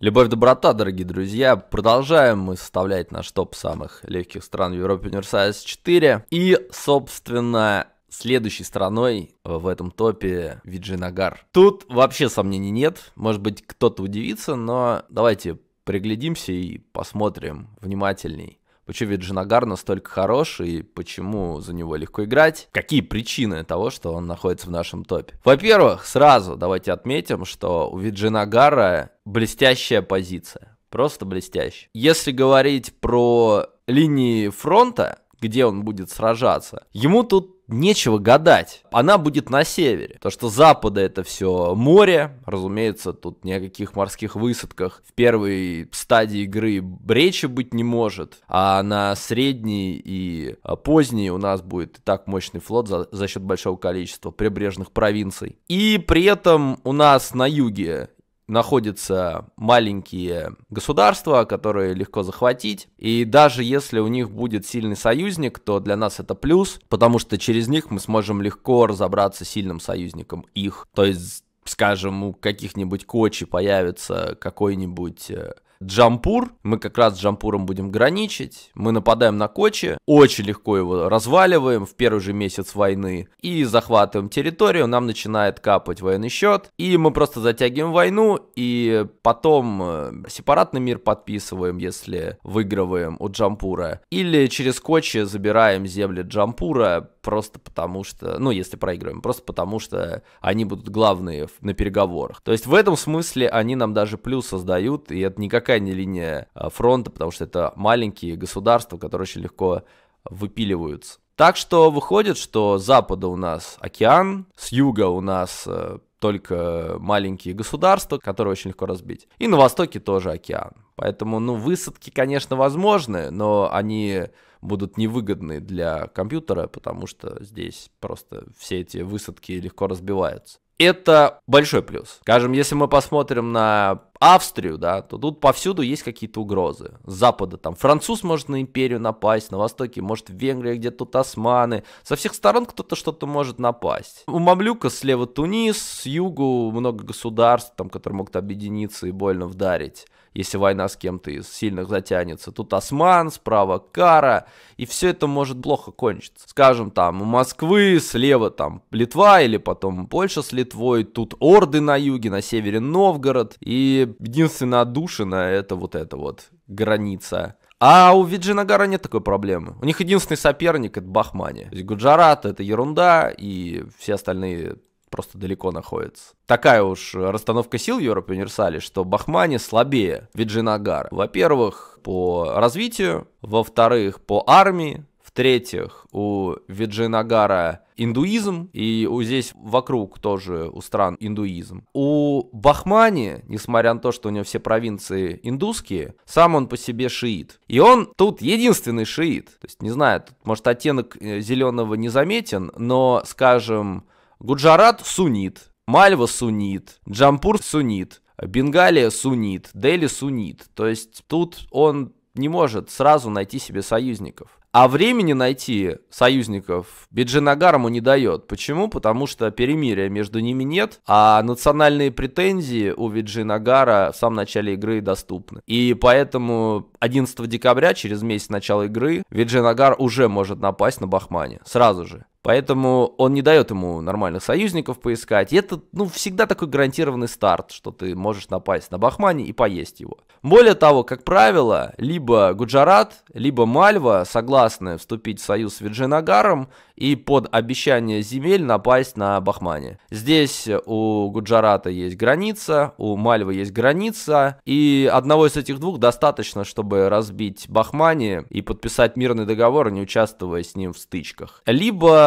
Любовь, доброта, дорогие друзья. Продолжаем мы составлять наш топ самых легких стран в Европе Универсалис 4. И, собственно, следующей страной в этом топе Виджинагар. Тут вообще сомнений нет. Может быть, кто-то удивится, но давайте приглядимся и посмотрим внимательней. Почему Виджинагар настолько хорош и почему за него легко играть? Какие причины того, что он находится в нашем топе? Во-первых, сразу давайте отметим, что у Виджинагара блестящая позиция. Просто блестящая. Если говорить про линии фронта, где он будет сражаться, ему тут нечего гадать. Она будет на севере. То, что запада это все море, разумеется, тут ни о каких морских высадках в первой стадии игры речи быть не может, а на средней и а, поздней у нас будет и так мощный флот за, за счет большого количества прибрежных провинций. И при этом у нас на юге находятся маленькие государства, которые легко захватить. И даже если у них будет сильный союзник, то для нас это плюс, потому что через них мы сможем легко разобраться с сильным союзником их. То есть скажем, у каких-нибудь кочи появится какой-нибудь э, Джампур. Мы как раз с Джампуром будем граничить. Мы нападаем на Кочи. Очень легко его разваливаем в первый же месяц войны. И захватываем территорию. Нам начинает капать военный счет. И мы просто затягиваем войну. И потом э, сепаратный мир подписываем, если выигрываем у Джампура. Или через Кочи забираем земли Джампура просто потому что, ну, если проигрываем, просто потому что они будут главные на переговорах. То есть в этом смысле они нам даже плюс создают, и это никак крайняя линия а, фронта, потому что это маленькие государства, которые очень легко выпиливаются. Так что выходит, что с запада у нас океан, с юга у нас э, только маленькие государства, которые очень легко разбить. И на востоке тоже океан. Поэтому, ну, высадки, конечно, возможны, но они будут невыгодны для компьютера, потому что здесь просто все эти высадки легко разбиваются это большой плюс. Скажем, если мы посмотрим на Австрию, да, то тут повсюду есть какие-то угрозы. С запада там француз может на империю напасть, на востоке может Венгрия, где тут османы. Со всех сторон кто-то что-то может напасть. У Мамлюка слева Тунис, с югу много государств, там, которые могут объединиться и больно вдарить если война с кем-то из сильных затянется. Тут осман, справа кара, и все это может плохо кончиться. Скажем, там, у Москвы слева там Литва или потом Польша с Литвой, тут Орды на юге, на севере Новгород, и единственное отдушина это вот эта вот граница а у Виджинагара нет такой проблемы. У них единственный соперник это Бахмани. То есть Гуджарат это ерунда, и все остальные просто далеко находится. Такая уж расстановка сил Европе Универсали, что Бахмани слабее Виджинагара. Во-первых, по развитию, во-вторых, по армии, в-третьих, у Виджинагара индуизм, и у здесь вокруг тоже у стран индуизм. У Бахмани, несмотря на то, что у него все провинции индусские, сам он по себе шиит. И он тут единственный шиит. То есть, не знаю, тут, может, оттенок э, зеленого не заметен, но, скажем, Гуджарат – суннит, Мальва – суннит, Джампур – суннит, Бенгалия – суннит, Дели – суннит. То есть тут он не может сразу найти себе союзников. А времени найти союзников Биджинагар не дает. Почему? Потому что перемирия между ними нет, а национальные претензии у Виджинагара в самом начале игры доступны. И поэтому 11 декабря, через месяц начала игры, Виджинагар уже может напасть на Бахмане. Сразу же. Поэтому он не дает ему нормальных союзников поискать. И это, ну, всегда такой гарантированный старт, что ты можешь напасть на Бахмани и поесть его. Более того, как правило, либо Гуджарат, либо Мальва согласны вступить в союз с Виджинагаром и под обещание земель напасть на Бахмани. Здесь у Гуджарата есть граница, у Мальвы есть граница, и одного из этих двух достаточно, чтобы разбить Бахмани и подписать мирный договор, не участвуя с ним в стычках. Либо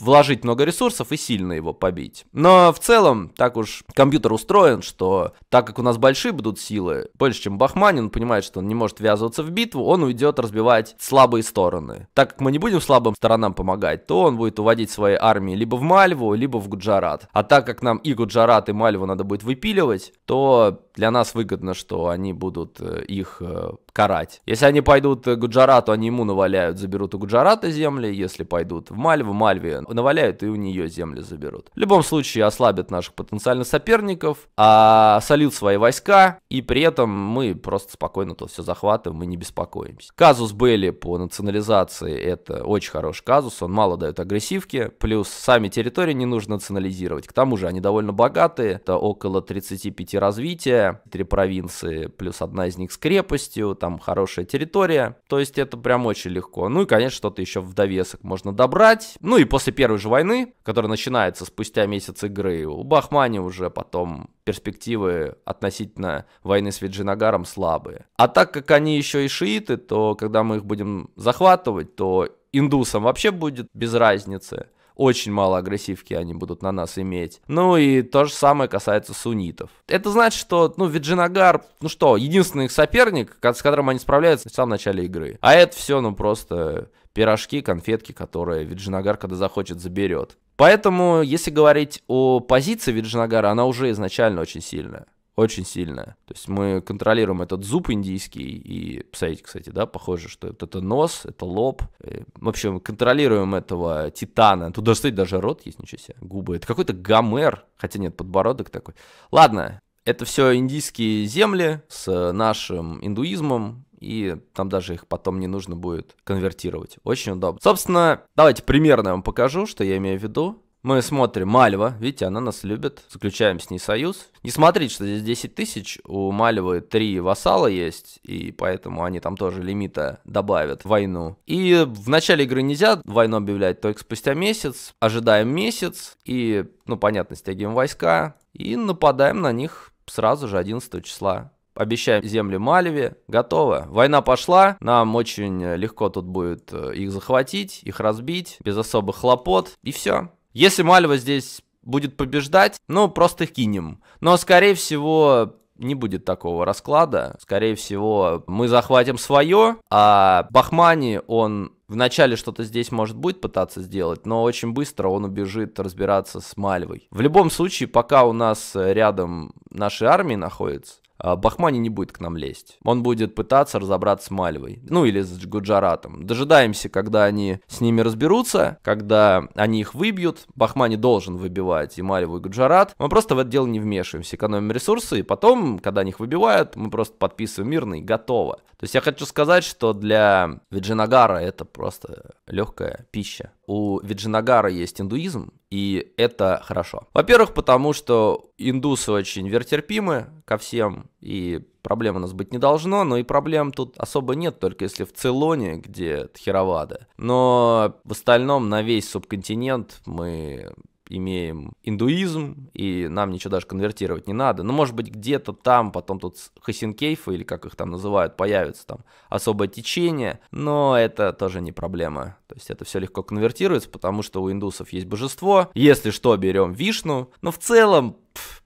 вложить много ресурсов и сильно его побить. Но в целом, так уж компьютер устроен, что так как у нас большие будут силы, больше, чем Бахманин, понимает, что он не может ввязываться в битву, он уйдет разбивать слабые стороны. Так как мы не будем слабым сторонам помогать, то он будет уводить свои армии либо в Мальву, либо в Гуджарат. А так как нам и Гуджарат, и Мальву надо будет выпиливать, то для нас выгодно, что они будут э, их э, карать. Если они пойдут к Гуджарату, они ему наваляют, заберут у Гуджарата земли. Если пойдут в Мальву, Мальве наваляют и у нее земли заберут. В любом случае ослабят наших потенциальных соперников, а сольют свои войска, и при этом мы просто спокойно то все захватываем, мы не беспокоимся. Казус Белли по национализации это очень хороший казус, он мало дает агрессивки, плюс сами территории не нужно национализировать. К тому же они довольно богатые, это около 35 развития, три провинции, плюс одна из них с крепостью, там хорошая территория, то есть это прям очень легко. Ну и, конечно, что-то еще в довесок можно добрать. Ну и после первой же войны, которая начинается спустя месяц игры, у Бахмани уже потом перспективы относительно войны с Виджинагаром слабые. А так как они еще и шииты, то когда мы их будем захватывать, то индусам вообще будет без разницы очень мало агрессивки они будут на нас иметь. Ну и то же самое касается сунитов Это значит, что, ну, Виджинагар, ну что, единственный их соперник, с которым они справляются в самом начале игры. А это все, ну, просто пирожки, конфетки, которые Виджинагар, когда захочет, заберет. Поэтому, если говорить о позиции Виджинагара, она уже изначально очень сильная очень сильно. То есть мы контролируем этот зуб индийский, и, посмотрите, кстати, да, похоже, что это это нос, это лоб. Э, в общем, контролируем этого титана. Тут даже, кстати, даже рот есть, ничего себе, губы. Это какой-то гомер, хотя нет, подбородок такой. Ладно, это все индийские земли с нашим индуизмом, и там даже их потом не нужно будет конвертировать. Очень удобно. Собственно, давайте примерно я вам покажу, что я имею в виду. Мы смотрим Мальва, видите, она нас любит, заключаем с ней союз. Не смотрите, что здесь 10 тысяч, у Мальвы 3 вассала есть, и поэтому они там тоже лимита добавят войну. И в начале игры нельзя войну объявлять, только спустя месяц, ожидаем месяц, и, ну, понятно, стягиваем войска, и нападаем на них сразу же 11 числа. Обещаем земли Мальве. Готово. Война пошла. Нам очень легко тут будет э, их захватить, их разбить, без особых хлопот. И все. Если Мальва здесь будет побеждать, ну, просто кинем. Но, скорее всего, не будет такого расклада. Скорее всего, мы захватим свое, а Бахмани, он вначале что-то здесь может будет пытаться сделать, но очень быстро он убежит разбираться с Мальвой. В любом случае, пока у нас э, рядом наши армии находятся, а, Бахмани не будет к нам лезть. Он будет пытаться разобраться с Мальвой. Ну или с Гуджаратом. Дожидаемся, когда они с ними разберутся, когда они их выбьют. Бахмани должен выбивать и Мальву, и Гуджарат. Мы просто в это дело не вмешиваемся, экономим ресурсы. И потом, когда они их выбивают, мы просто подписываем мирный, готово. То есть я хочу сказать, что для Виджинагара это просто легкая пища у Виджинагара есть индуизм, и это хорошо. Во-первых, потому что индусы очень вертерпимы ко всем, и проблем у нас быть не должно, но и проблем тут особо нет, только если в Цейлоне, где Тхировада. Но в остальном на весь субконтинент мы имеем индуизм, и нам ничего даже конвертировать не надо. Но, ну, может быть, где-то там потом тут хасинкейфы, или как их там называют, появится там особое течение, но это тоже не проблема. То есть это все легко конвертируется, потому что у индусов есть божество. Если что, берем Вишну. Но в целом,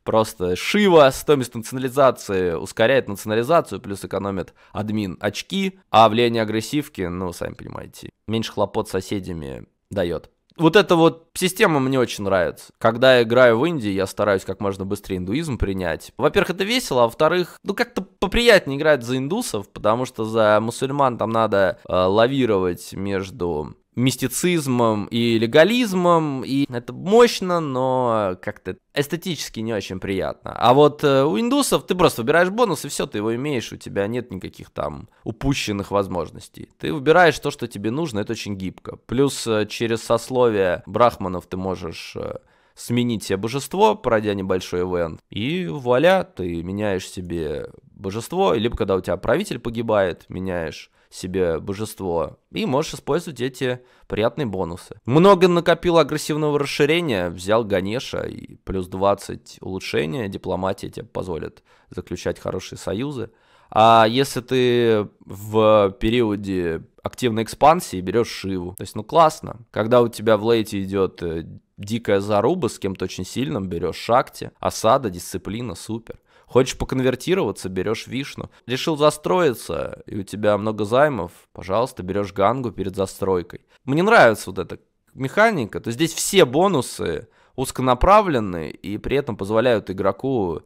просто Шива, стоимость национализации ускоряет национализацию, плюс экономит админ очки, а влияние агрессивки, ну, сами понимаете, меньше хлопот соседями дает. Вот эта вот система мне очень нравится. Когда я играю в Индии, я стараюсь как можно быстрее индуизм принять. Во-первых, это весело, а во-вторых, ну как-то поприятнее играть за индусов, потому что за мусульман там надо э, лавировать между мистицизмом и легализмом, и это мощно, но как-то эстетически не очень приятно. А вот э, у индусов ты просто выбираешь бонус, и все, ты его имеешь, у тебя нет никаких там упущенных возможностей. Ты выбираешь то, что тебе нужно, это очень гибко. Плюс э, через сословие брахманов ты можешь э, сменить себе божество, пройдя небольшой ивент, и вуаля, ты меняешь себе божество, либо когда у тебя правитель погибает, меняешь себе божество, и можешь использовать эти приятные бонусы. Много накопил агрессивного расширения, взял Ганеша, и плюс 20 улучшения, дипломатия тебе позволит заключать хорошие союзы. А если ты в периоде активной экспансии берешь Шиву, то есть, ну, классно. Когда у тебя в лейте идет э, дикая заруба с кем-то очень сильным, берешь Шакти, осада, дисциплина, супер. Хочешь поконвертироваться, берешь вишну. Решил застроиться, и у тебя много займов, пожалуйста, берешь гангу перед застройкой. Мне нравится вот эта механика, то здесь все бонусы узконаправлены и при этом позволяют игроку,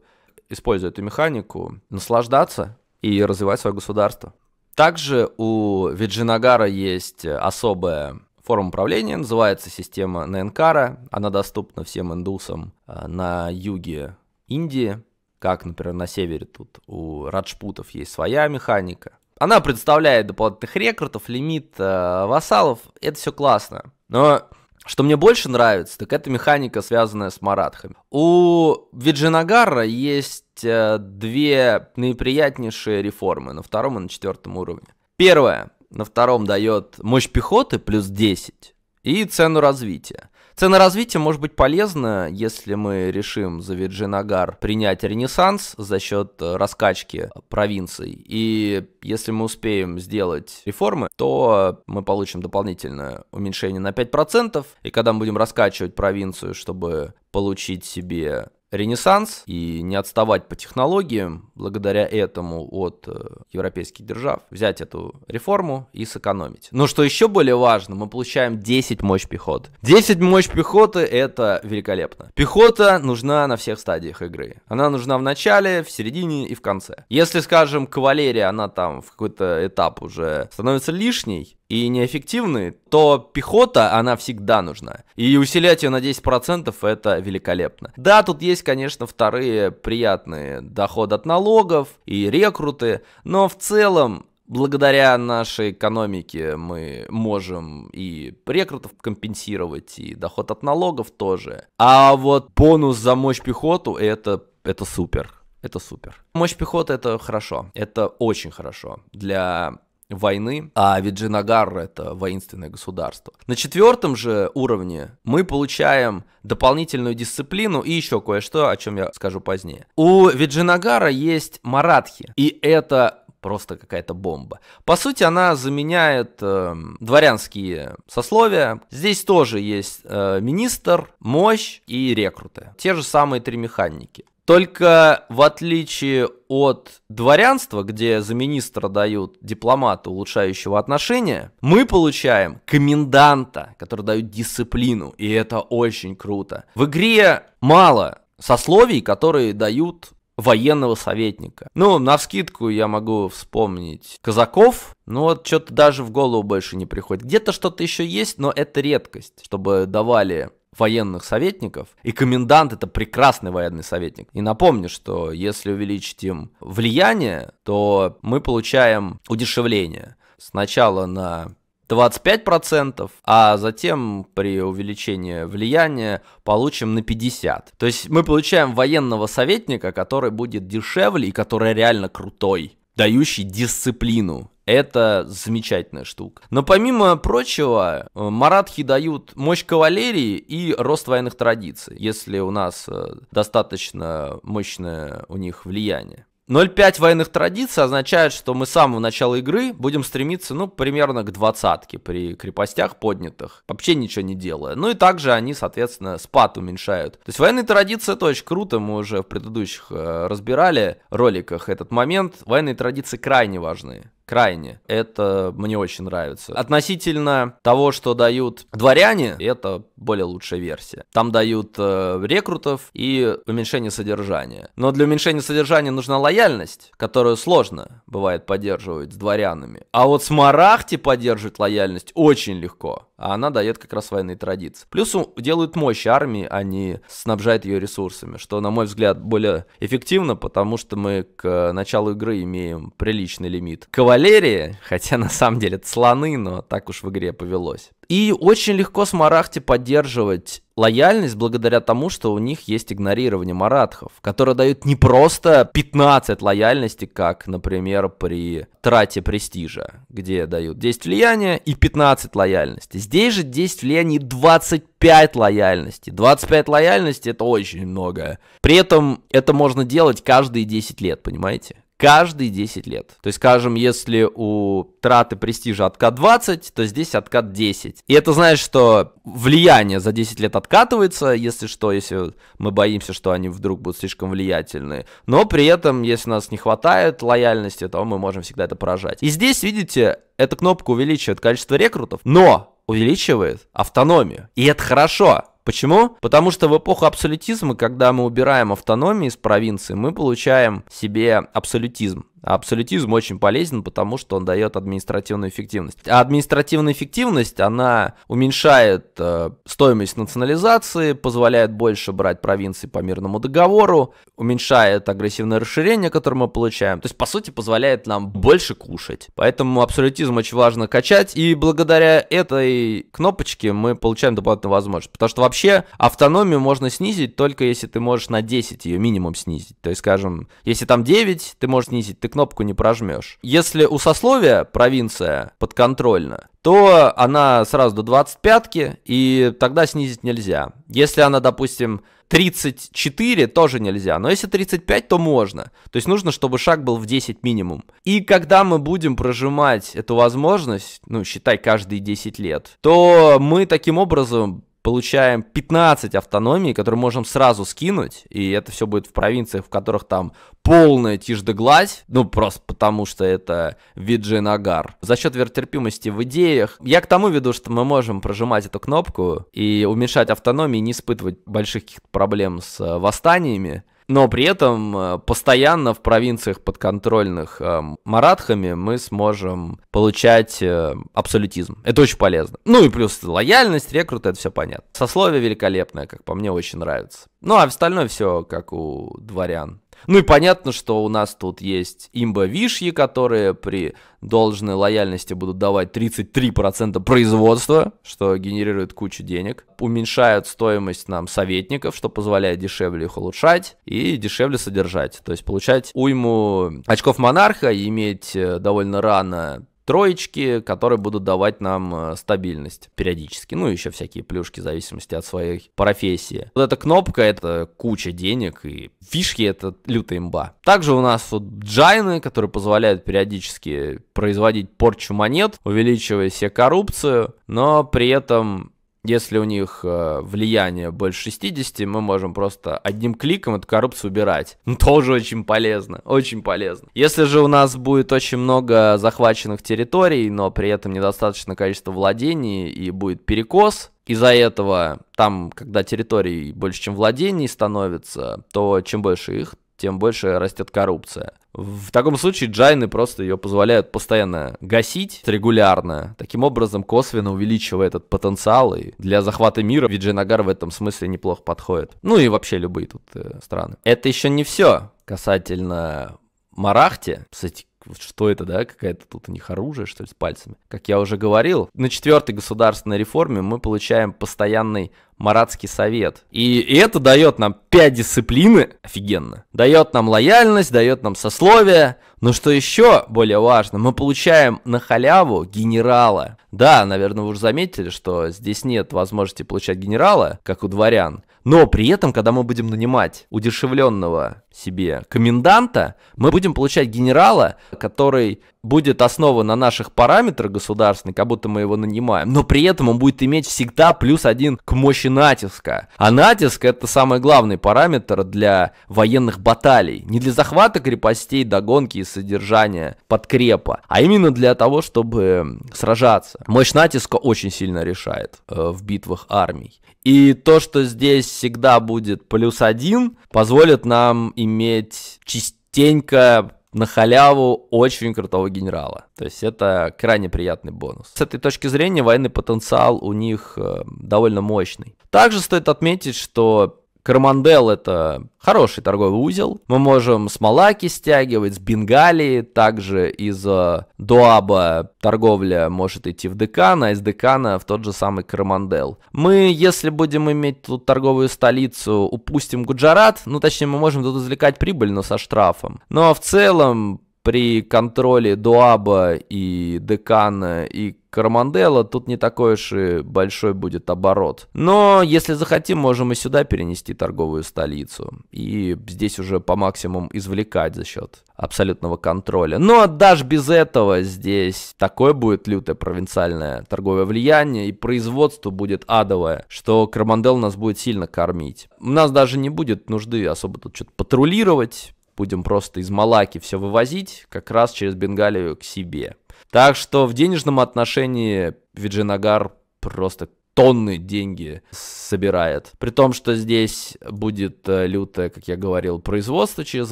используя эту механику, наслаждаться и развивать свое государство. Также у Виджинагара есть особая форма управления, называется система Ненкара. Она доступна всем индусам а, на юге Индии как, например, на севере тут у Раджпутов есть своя механика. Она представляет дополнительных рекрутов, лимит э, вассалов, это все классно. Но что мне больше нравится, так это механика, связанная с маратхами. У Виджинагара есть э, две наиприятнейшие реформы на втором и на четвертом уровне. Первое, на втором дает мощь пехоты плюс 10 и цену развития цена развития может быть полезна, если мы решим за Виджинагар принять ренессанс за счет э, раскачки провинций. И если мы успеем сделать реформы, то мы получим дополнительное уменьшение на 5%. И когда мы будем раскачивать провинцию, чтобы получить себе ренессанс и не отставать по технологиям благодаря этому от э, европейских держав, взять эту реформу и сэкономить. Но что еще более важно, мы получаем 10 мощь пехоты. 10 мощь пехоты это великолепно. Пехота нужна на всех стадиях игры. Она нужна в начале, в середине и в конце. Если, скажем, кавалерия, она там в какой-то этап уже становится лишней, и неэффективны, то пехота, она всегда нужна. И усилять ее на 10% это великолепно. Да, тут есть, конечно, вторые приятные доходы от налогов и рекруты, но в целом благодаря нашей экономике мы можем и рекрутов компенсировать, и доход от налогов тоже. А вот бонус за мощь пехоту это, это супер. Это супер. Мощь пехоты это хорошо. Это очень хорошо для войны, а Виджинагар это воинственное государство. На четвертом же уровне мы получаем дополнительную дисциплину и еще кое-что, о чем я скажу позднее. У Виджинагара есть маратхи, и это просто какая-то бомба. По сути, она заменяет э, дворянские сословия. Здесь тоже есть э, министр, мощь и рекруты. Те же самые три механики. Только в отличие от дворянства, где за министра дают дипломата, улучшающего отношения, мы получаем коменданта, который дает дисциплину, и это очень круто. В игре мало сословий, которые дают военного советника. Ну, на вскидку я могу вспомнить казаков, но вот что-то даже в голову больше не приходит. Где-то что-то еще есть, но это редкость, чтобы давали военных советников, и комендант это прекрасный военный советник. И напомню, что если увеличить им влияние, то мы получаем удешевление. Сначала на 25%, а затем при увеличении влияния получим на 50%. То есть мы получаем военного советника, который будет дешевле и который реально крутой, дающий дисциплину это замечательная штука. Но помимо прочего, э, маратхи дают мощь кавалерии и рост военных традиций, если у нас э, достаточно мощное у них влияние. 0,5 военных традиций означает, что мы с самого начала игры будем стремиться, ну, примерно к двадцатке при крепостях поднятых, вообще ничего не делая. Ну и также они, соответственно, спад уменьшают. То есть военные традиции это очень круто, мы уже в предыдущих э, разбирали роликах этот момент. Военные традиции крайне важны крайне. Это мне очень нравится. Относительно того, что дают дворяне, это более лучшая версия. Там дают э, рекрутов и уменьшение содержания. Но для уменьшения содержания нужна лояльность, которую сложно бывает поддерживать с дворянами. А вот с Марахти поддерживать лояльность очень легко. А она дает как раз военные традиции. Плюс делают мощь армии, они а снабжают ее ресурсами, что, на мой взгляд, более эффективно, потому что мы к э, началу игры имеем приличный лимит. Кавалерии кавалерии, хотя на самом деле это слоны, но так уж в игре повелось. И очень легко с Марахти поддерживать лояльность благодаря тому, что у них есть игнорирование маратхов, которое дают не просто 15 лояльности, как, например, при трате престижа, где дают 10 влияния и 15 лояльности. Здесь же 10 влияний и 25 лояльности. 25 лояльности это очень много. При этом это можно делать каждые 10 лет, понимаете? каждые 10 лет. То есть, скажем, если у траты престижа откат 20, то здесь откат 10. И это значит, что влияние за 10 лет откатывается, если что, если мы боимся, что они вдруг будут слишком влиятельны. Но при этом, если нас не хватает лояльности, то мы можем всегда это поражать. И здесь, видите, эта кнопка увеличивает количество рекрутов, но увеличивает автономию. И это хорошо. Почему? Потому что в эпоху абсолютизма, когда мы убираем автономии из провинции, мы получаем себе абсолютизм. Абсолютизм очень полезен, потому что он дает административную эффективность. А административная эффективность, она уменьшает э, стоимость национализации, позволяет больше брать провинции по мирному договору, уменьшает агрессивное расширение, которое мы получаем. То есть, по сути, позволяет нам больше кушать. Поэтому абсолютизм очень важно качать, и благодаря этой кнопочке мы получаем дополнительную возможность. Потому что вообще автономию можно снизить только если ты можешь на 10 ее минимум снизить. То есть, скажем, если там 9, ты можешь снизить, ты кнопку не прожмешь. Если у сословия провинция подконтрольна, то она сразу до 25 и тогда снизить нельзя. Если она, допустим, 34 тоже нельзя, но если 35, то можно. То есть нужно, чтобы шаг был в 10 минимум. И когда мы будем прожимать эту возможность, ну, считай, каждые 10 лет, то мы таким образом получаем 15 автономий, которые можем сразу скинуть, и это все будет в провинциях, в которых там полная тишь да гладь, ну просто потому что это Виджинагар. За счет веротерпимости в идеях, я к тому веду, что мы можем прожимать эту кнопку и уменьшать автономии, не испытывать больших каких-то проблем с э, восстаниями, но при этом э, постоянно в провинциях подконтрольных э, маратхами мы сможем получать э, абсолютизм. Это очень полезно. Ну и плюс лояльность, рекруты, это все понятно. Сословие великолепное, как по мне, очень нравится. Ну а остальное все как у дворян. Ну и понятно, что у нас тут есть имбовишьи, которые при должной лояльности будут давать 33% производства, что генерирует кучу денег, уменьшают стоимость нам советников, что позволяет дешевле их улучшать и дешевле содержать. То есть получать уйму очков монарха и иметь э, довольно рано троечки, которые будут давать нам э, стабильность периодически. Ну, еще всякие плюшки в зависимости от своей профессии. Вот эта кнопка, это куча денег, и фишки это лютая имба. Также у нас вот джайны, которые позволяют периодически производить порчу монет, увеличивая себе коррупцию, но при этом если у них э, влияние больше 60, мы можем просто одним кликом эту коррупцию убирать. Ну, тоже очень полезно, очень полезно. Если же у нас будет очень много захваченных территорий, но при этом недостаточно количество владений и будет перекос, из-за этого там, когда территорий больше, чем владений становится, то чем больше их, тем больше растет коррупция. В таком случае джайны просто ее позволяют постоянно гасить регулярно, таким образом косвенно увеличивая этот потенциал, и для захвата мира Виджинагар в этом смысле неплохо подходит. Ну и вообще любые тут э, страны. Это еще не все касательно Марахте. Кстати, что это, да, какая-то тут у них оружие, что ли, с пальцами. Как я уже говорил, на четвертой государственной реформе мы получаем постоянный Маратский совет. И, и это дает нам пять дисциплины, офигенно. Дает нам лояльность, дает нам сословие. Но что еще более важно, мы получаем на халяву генерала. Да, наверное, вы уже заметили, что здесь нет возможности получать генерала, как у дворян. Но при этом, когда мы будем нанимать удешевленного себе коменданта, мы будем получать генерала, который будет основан на наших параметрах государственных, как будто мы его нанимаем, но при этом он будет иметь всегда плюс один к мощи натиска. А натиск это самый главный параметр для военных баталий. Не для захвата крепостей, догонки и содержания подкрепа, а именно для того, чтобы сражаться. Мощь натиска очень сильно решает э, в битвах армий. И то, что здесь всегда будет плюс один, позволит нам иметь частенько на халяву очень крутого генерала. То есть это крайне приятный бонус. С этой точки зрения военный потенциал у них э, довольно мощный. Также стоит отметить, что Кармандел это хороший торговый узел. Мы можем с Малаки стягивать, с Бенгалии. Также из э, Дуаба торговля может идти в Декана, а из Декана в тот же самый Кармандел. Мы, если будем иметь тут торговую столицу, упустим Гуджарат. Ну, точнее, мы можем тут извлекать прибыль, но со штрафом. Но в целом при контроле Дуаба и Декана и Кармандела тут не такой уж и большой будет оборот. Но если захотим, можем и сюда перенести торговую столицу. И здесь уже по максимуму извлекать за счет абсолютного контроля. Но даже без этого здесь такое будет лютое провинциальное торговое влияние, и производство будет адовое, что Кармандел нас будет сильно кормить. У нас даже не будет нужды особо тут что-то патрулировать, будем просто из Малаки все вывозить, как раз через Бенгалию к себе. Так что в денежном отношении Виджинагар просто тонны деньги собирает. При том, что здесь будет э, лютое, как я говорил, производство через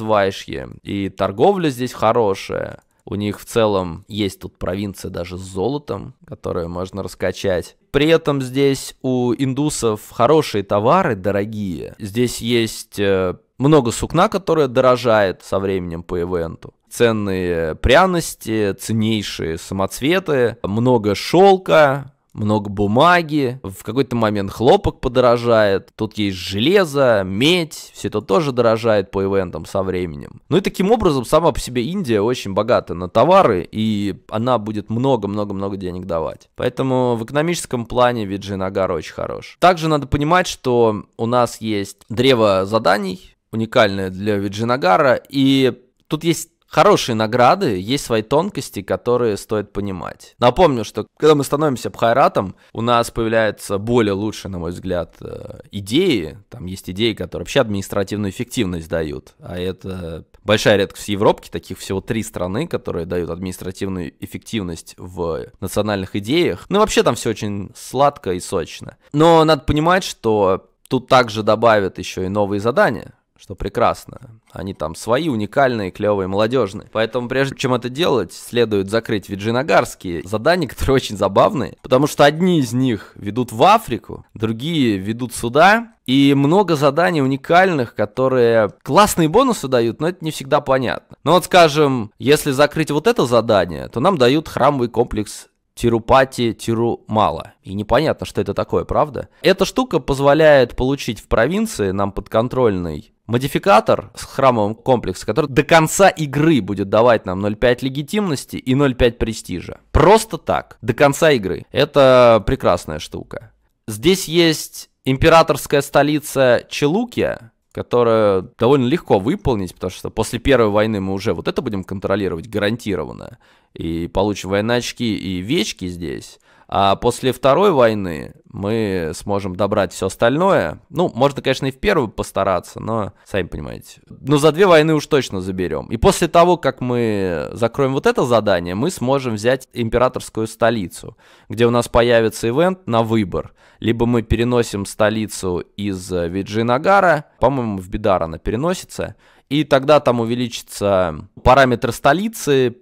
Вайшье, и торговля здесь хорошая. У них в целом есть тут провинция даже с золотом, которую можно раскачать. При этом здесь у индусов хорошие товары, дорогие. Здесь есть э, много сукна, которое дорожает со временем по ивенту. Ценные пряности, ценнейшие самоцветы, много шелка, много бумаги, в какой-то момент хлопок подорожает, тут есть железо, медь, все это тоже дорожает по ивентам со временем. Ну и таким образом сама по себе Индия очень богата на товары, и она будет много-много-много денег давать. Поэтому в экономическом плане Виджинагар очень хорош. Также надо понимать, что у нас есть древо заданий, уникальная для Виджинагара. И тут есть хорошие награды, есть свои тонкости, которые стоит понимать. Напомню, что когда мы становимся Бхайратом, у нас появляются более лучшие, на мой взгляд, э, идеи. Там есть идеи, которые вообще административную эффективность дают. А это большая редкость в Европе, таких всего три страны, которые дают административную эффективность в национальных идеях. Ну, вообще там все очень сладко и сочно. Но надо понимать, что Тут также добавят еще и новые задания, что прекрасно. Они там свои, уникальные, клевые, молодежные. Поэтому прежде чем это делать, следует закрыть виджинагарские задания, которые очень забавные, потому что одни из них ведут в Африку, другие ведут сюда, и много заданий уникальных, которые классные бонусы дают, но это не всегда понятно. Но вот, скажем, если закрыть вот это задание, то нам дают храмовый комплекс Тирупати Тирумала. И непонятно, что это такое, правда? Эта штука позволяет получить в провинции нам подконтрольный модификатор с храмовым комплексом, который до конца игры будет давать нам 0.5 легитимности и 0.5 престижа. Просто так, до конца игры. Это прекрасная штука. Здесь есть императорская столица Челукия, которая довольно легко выполнить, потому что после Первой войны мы уже вот это будем контролировать гарантированно. И получим военно очки и вечки здесь. А после Второй войны мы сможем добрать все остальное. Ну, можно, конечно, и в первую постараться, но сами понимаете. Но ну, за две войны уж точно заберем. И после того, как мы закроем вот это задание, мы сможем взять императорскую столицу, где у нас появится ивент на выбор. Либо мы переносим столицу из э, Виджинагара, по-моему, в Бидар она переносится, и тогда там увеличится параметр столицы,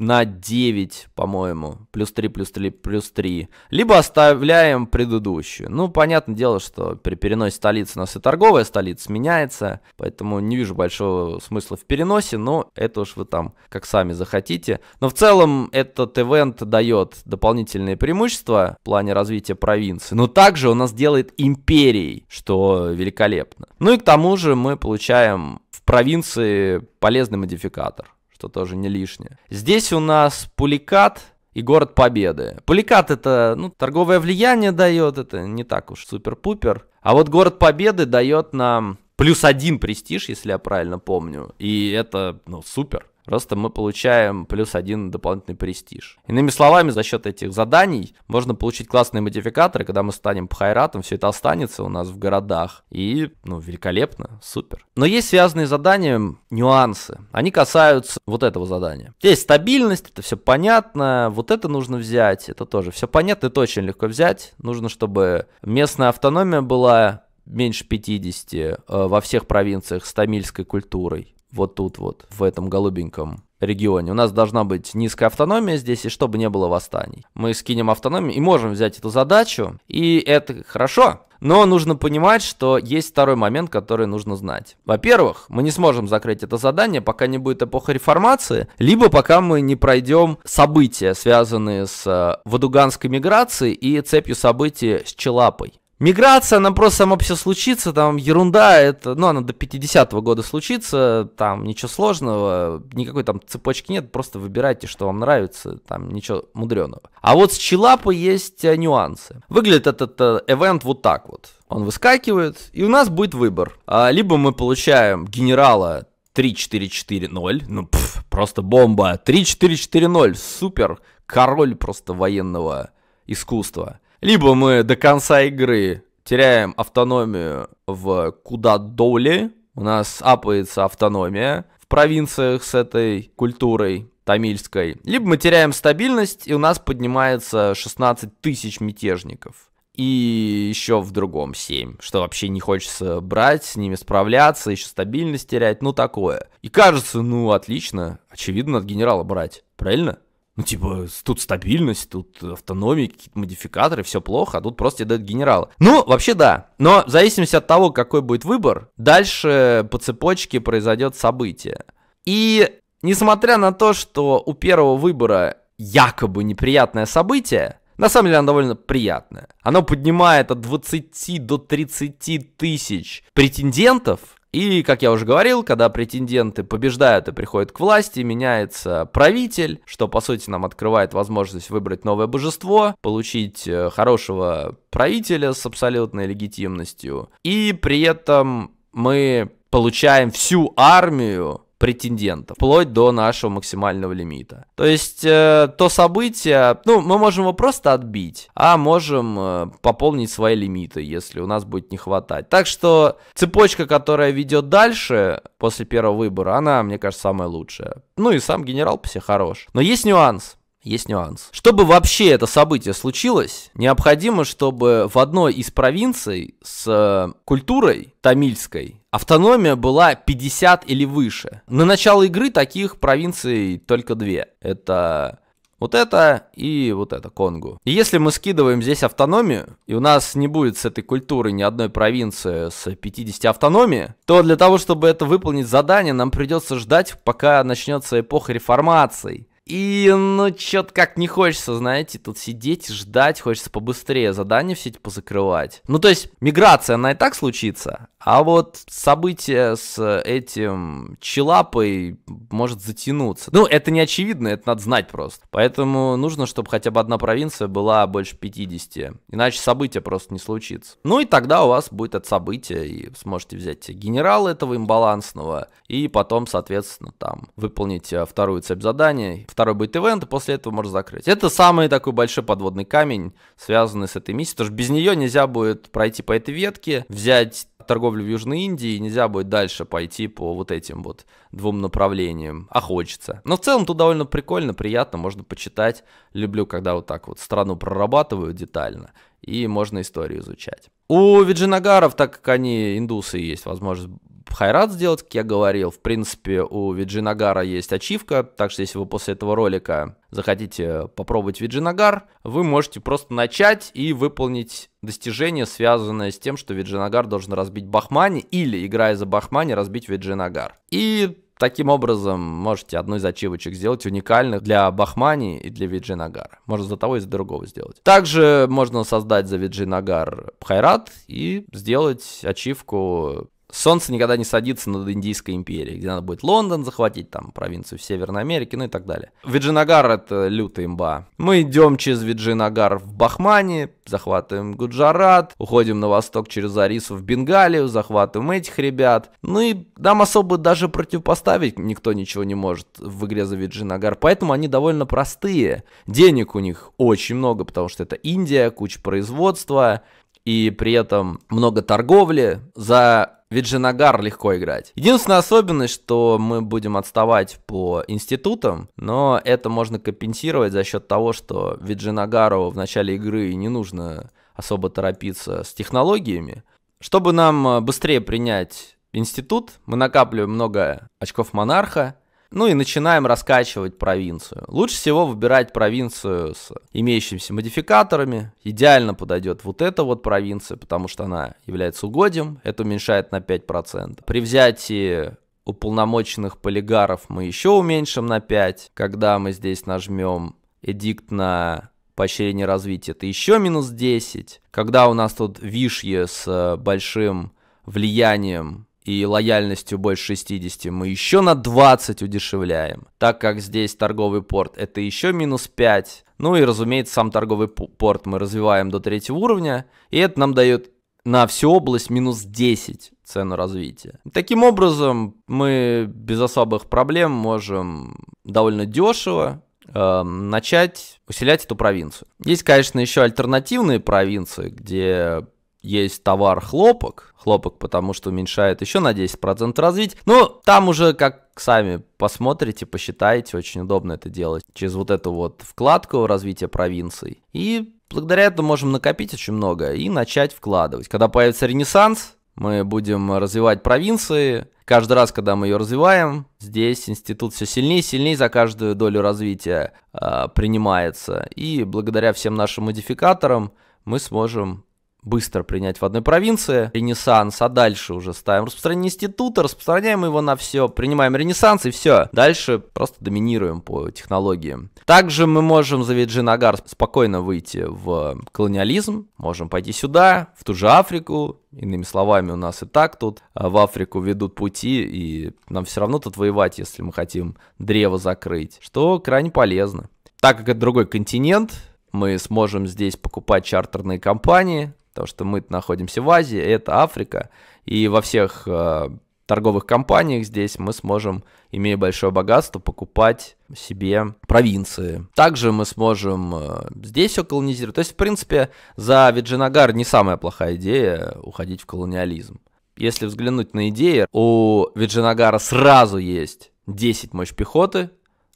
на 9, по-моему, плюс 3, плюс 3, плюс 3. Либо оставляем предыдущую. Ну, понятное дело, что при переносе столицы у нас и торговая столица меняется, поэтому не вижу большого смысла в переносе, но это уж вы там как сами захотите. Но в целом этот ивент дает дополнительные преимущества в плане развития провинции, но также у нас делает империей, что великолепно. Ну и к тому же мы получаем в провинции полезный модификатор – что тоже не лишнее. Здесь у нас Пуликат и Город Победы. Пуликат это, ну, торговое влияние дает, это не так уж супер-пупер. А вот Город Победы дает нам плюс один престиж, если я правильно помню. И это, ну, супер. Просто мы получаем плюс один дополнительный престиж. Иными словами, за счет этих заданий можно получить классные модификаторы. Когда мы станем пхайратом, все это останется у нас в городах. И, ну, великолепно, супер. Но есть связанные с заданием нюансы. Они касаются вот этого задания. Здесь стабильность, это все понятно. Вот это нужно взять, это тоже все понятно. Это очень легко взять. Нужно, чтобы местная автономия была меньше 50 э, во всех провинциях с тамильской культурой вот тут вот, в этом голубеньком регионе. У нас должна быть низкая автономия здесь, и чтобы не было восстаний. Мы скинем автономию и можем взять эту задачу, и это хорошо. Но нужно понимать, что есть второй момент, который нужно знать. Во-первых, мы не сможем закрыть это задание, пока не будет эпоха реформации, либо пока мы не пройдем события, связанные с э, Вадуганской миграцией и цепью событий с Челапой. Миграция, она просто сама все случится, там ерунда, это, ну, она до 50-го года случится, там ничего сложного, никакой там цепочки нет, просто выбирайте, что вам нравится, там ничего мудреного. А вот с Чилапа есть э, нюансы. Выглядит этот эвент вот так вот. Он выскакивает, и у нас будет выбор. А, либо мы получаем генерала 3-4-4-0, ну, пф, просто бомба, 3-4-4-0, супер, король просто военного искусства. Либо мы до конца игры теряем автономию в куда доли, у нас апается автономия в провинциях с этой культурой тамильской, либо мы теряем стабильность, и у нас поднимается 16 тысяч мятежников. И еще в другом 7, что вообще не хочется брать, с ними справляться, еще стабильность терять, ну такое. И кажется, ну отлично, очевидно, от генерала брать, правильно? Ну, типа, тут стабильность, тут автономия, какие-то модификаторы, все плохо, а тут просто тебе дают генерала. Ну, вообще да. Но в зависимости от того, какой будет выбор, дальше по цепочке произойдет событие. И несмотря на то, что у первого выбора якобы неприятное событие, на самом деле оно довольно приятное. Оно поднимает от 20 до 30 тысяч претендентов и, как я уже говорил, когда претенденты побеждают и приходят к власти, меняется правитель, что, по сути, нам открывает возможность выбрать новое божество, получить э, хорошего правителя с абсолютной легитимностью. И при этом мы получаем всю армию претендентов, вплоть до нашего максимального лимита. То есть э, то событие, ну, мы можем его просто отбить, а можем э, пополнить свои лимиты, если у нас будет не хватать. Так что цепочка, которая ведет дальше после первого выбора, она, мне кажется, самая лучшая. Ну и сам генерал по хорош. Но есть нюанс. Есть нюанс. Чтобы вообще это событие случилось, необходимо, чтобы в одной из провинций с э, культурой тамильской Автономия была 50 или выше. На начало игры таких провинций только две. Это вот это и вот это, Конго. И если мы скидываем здесь автономию, и у нас не будет с этой культурой ни одной провинции с 50 автономии, то для того, чтобы это выполнить задание, нам придется ждать, пока начнется эпоха реформации. И, ну, чё-то как не хочется, знаете, тут сидеть, ждать, хочется побыстрее задания все эти позакрывать. Ну, то есть, миграция, она и так случится, а вот событие с этим челапой может затянуться. Ну, это не очевидно, это надо знать просто. Поэтому нужно, чтобы хотя бы одна провинция была больше 50. Иначе событие просто не случится. Ну и тогда у вас будет это событие, и сможете взять генерала этого имбалансного, и потом, соответственно, там выполнить э, вторую цепь заданий. Второй будет ивент, и после этого можно закрыть. Это самый такой большой подводный камень, связанный с этой миссией, потому что без нее нельзя будет пройти по этой ветке, взять торговый торговлю в Южной Индии, и нельзя будет дальше пойти по вот этим вот двум направлениям, а хочется. Но в целом тут довольно прикольно, приятно, можно почитать. Люблю, когда вот так вот страну прорабатываю детально, и можно историю изучать. У виджинагаров, так как они индусы, есть возможность Типа, хайрат сделать, как я говорил. В принципе, у Виджинагара есть ачивка, так что если вы после этого ролика захотите попробовать Виджинагар, вы можете просто начать и выполнить достижение, связанное с тем, что Виджинагар должен разбить Бахмани или, играя за Бахмани, разбить Виджинагар. И Таким образом, можете одну из ачивочек сделать уникальных для Бахмани и для Виджинагара. Можно за того и за другого сделать. Также можно создать за Виджинагар Пхайрат и сделать ачивку солнце никогда не садится над Индийской империей, где надо будет Лондон захватить, там, провинцию в Северной Америке, ну и так далее. Виджинагар — это лютая имба. Мы идем через Виджинагар в Бахмане, захватываем Гуджарат, уходим на восток через Арису в Бенгалию, захватываем этих ребят. Ну и нам особо даже противопоставить никто ничего не может в игре за Виджинагар, поэтому они довольно простые. Денег у них очень много, потому что это Индия, куча производства, и при этом много торговли. За ведь же Нагар легко играть. Единственная особенность, что мы будем отставать по институтам, но это можно компенсировать за счет того, что Виджинагару в начале игры не нужно особо торопиться с технологиями. Чтобы нам э, быстрее принять институт, мы накапливаем много очков монарха, ну и начинаем раскачивать провинцию. Лучше всего выбирать провинцию с имеющимися модификаторами. Идеально подойдет вот эта вот провинция, потому что она является угодием. Это уменьшает на 5%. При взятии уполномоченных полигаров мы еще уменьшим на 5. Когда мы здесь нажмем эдикт на поощрение развития, это еще минус 10. Когда у нас тут вишье с большим влиянием и лояльностью больше 60 мы еще на 20 удешевляем, так как здесь торговый порт это еще минус 5. Ну и, разумеется, сам торговый порт мы развиваем до третьего уровня, и это нам дает на всю область минус 10 цену развития. Таким образом, мы без особых проблем можем довольно дешево э, начать усилять эту провинцию. Есть, конечно, еще альтернативные провинции, где есть товар хлопок, хлопок, потому что уменьшает еще на 10% развить. Ну, там уже как сами посмотрите, посчитаете, очень удобно это делать через вот эту вот вкладку развития провинций. И благодаря этому можем накопить очень много и начать вкладывать. Когда появится ренессанс, мы будем развивать провинции. Каждый раз, когда мы ее развиваем, здесь институт все сильнее и сильнее за каждую долю развития э, принимается. И благодаря всем нашим модификаторам мы сможем быстро принять в одной провинции Ренессанс, а дальше уже ставим распространение института, распространяем его на все, принимаем Ренессанс и все. Дальше просто доминируем по технологиям. Также мы можем за Нагар спокойно выйти в колониализм, можем пойти сюда, в ту же Африку, Иными словами, у нас и так тут а, в Африку ведут пути, и нам все равно тут воевать, если мы хотим древо закрыть, что крайне полезно. Так как это другой континент, мы сможем здесь покупать чартерные компании, потому что мы находимся в Азии, это Африка, и во всех э, торговых компаниях здесь мы сможем, имея большое богатство, покупать себе провинции. Также мы сможем э, здесь колонизировать. То есть, в принципе, за Виджинагар не самая плохая идея уходить в колониализм. Если взглянуть на идеи, у Виджинагара сразу есть 10 мощь пехоты,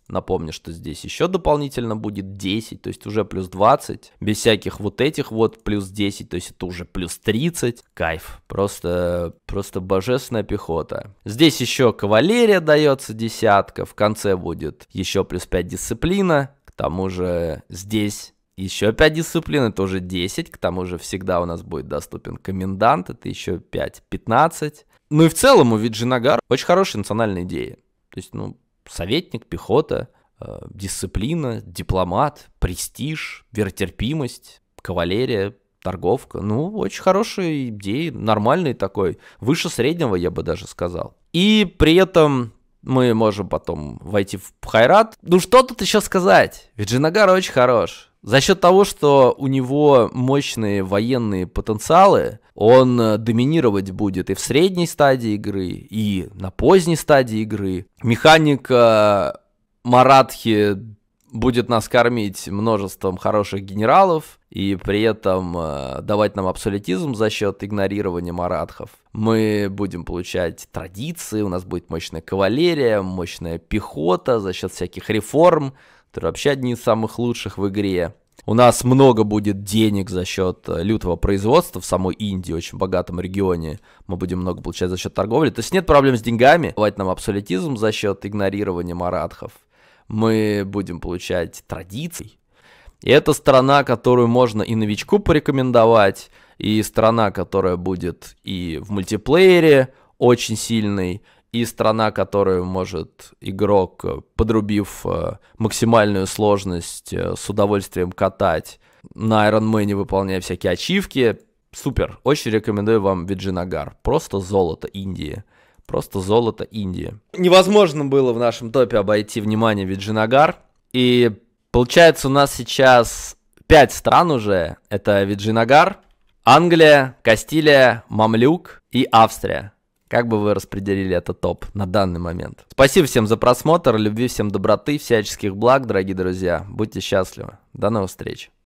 Напомню, что здесь еще дополнительно будет 10, то есть уже плюс 20. Без всяких вот этих вот плюс 10, то есть это уже плюс 30. Кайф. Просто, просто божественная пехота. Здесь еще кавалерия дается десятка. В конце будет еще плюс 5 дисциплина. К тому же здесь еще 5 дисциплин, это уже 10. К тому же всегда у нас будет доступен комендант, это еще 5, 15. Ну и в целом у Виджинагар очень хорошая национальная идея. То есть, ну, советник, пехота, э, дисциплина, дипломат, престиж, веротерпимость, кавалерия, торговка. Ну, очень хорошие идеи, нормальный такой, выше среднего, я бы даже сказал. И при этом мы можем потом войти в Хайрат. Ну, что тут еще сказать? Ведь Джинагар очень хорош. За счет того, что у него мощные военные потенциалы, он э, доминировать будет и в средней стадии игры, и на поздней стадии игры. Механика э, Маратхи будет нас кормить множеством хороших генералов и при этом э, давать нам абсолютизм за счет игнорирования маратхов. Мы будем получать традиции, у нас будет мощная кавалерия, мощная пехота за счет всяких реформ, это вообще одни из самых лучших в игре. У нас много будет денег за счет э, лютого производства в самой Индии, очень богатом регионе. Мы будем много получать за счет торговли. То есть нет проблем с деньгами. Давать нам абсолютизм за счет игнорирования маратхов. Мы будем получать традиций. И это страна, которую можно и новичку порекомендовать, и страна, которая будет и в мультиплеере очень сильной, и страна, которую может игрок, э, подрубив э, максимальную сложность, э, с удовольствием катать на Iron Ironman, выполняя всякие ачивки. Супер, очень рекомендую вам Виджинагар. Просто золото Индии. Просто золото Индии. Невозможно было в нашем топе обойти внимание Виджинагар. И получается у нас сейчас пять стран уже. Это Виджинагар, Англия, Кастилия, Мамлюк и Австрия. Как бы вы распределили этот топ на данный момент? Спасибо всем за просмотр, любви всем доброты, всяческих благ, дорогие друзья. Будьте счастливы. До новых встреч.